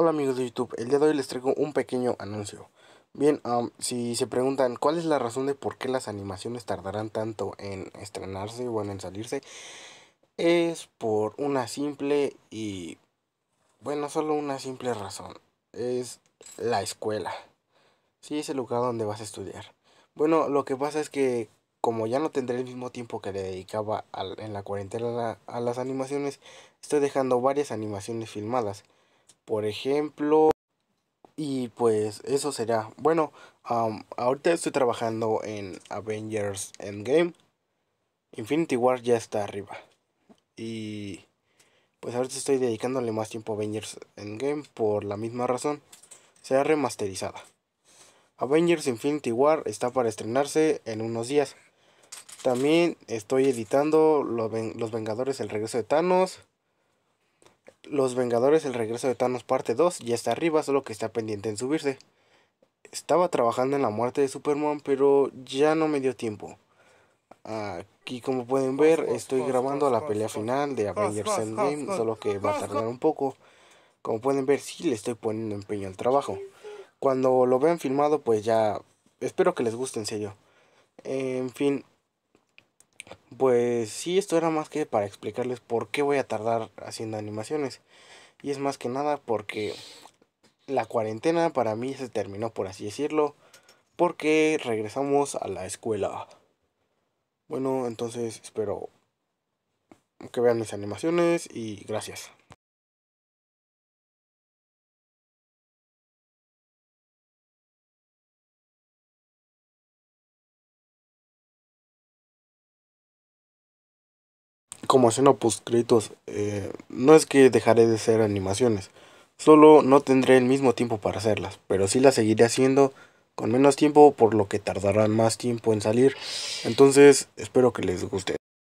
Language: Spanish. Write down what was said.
Hola amigos de YouTube, el día de hoy les traigo un pequeño anuncio. Bien, si se preguntan cuál es la razón de por qué las animaciones tardarán tanto en estrenarse o en salirse, es por una simple y... bueno, solo una simple razón. Es la escuela. Sí, es el lugar donde vas a estudiar. Bueno, lo que pasa es que como ya no tendré el mismo tiempo que le dedicaba en la cuarentena a las animaciones, estoy dejando varias animaciones filmadas por ejemplo. Y pues eso será. Bueno, ahorita estoy trabajando en Avengers Endgame. Infinity War ya está arriba. Y pues ahorita estoy dedicándole más tiempo a Avengers Endgame por la misma razón. Será remasterizada. Avengers Infinity War está para estrenarse en unos días. También estoy editando Los Vengadores, el regreso de Thanos. Los Vengadores, el regreso de Thanos parte 2 ya está arriba, solo que está pendiente en subirse. Estaba trabajando en la muerte de Superman, pero ya no me dio tiempo. Aquí como pueden ver estoy grabando la pelea final de Avengers Endgame, solo que va a tardar un poco. Como pueden ver sí le estoy poniendo empeño al trabajo. Cuando lo vean filmado pues ya espero que les guste en serio. En fin, pues sí, esto era más que para explicarles por qué voy a tardar haciendo animaciones. Y es más que nada porque la cuarentena para mí se terminó, por así decirlo, porque regresamos a la escuela. Bueno, entonces espero que vean mis animaciones y gracias. como escena postcritos, eh, no es que dejaré de hacer animaciones, solo no tendré el mismo tiempo para hacerlas, pero sí las seguiré haciendo con menos tiempo por lo que tardarán más tiempo en salir. Entonces, espero que les guste.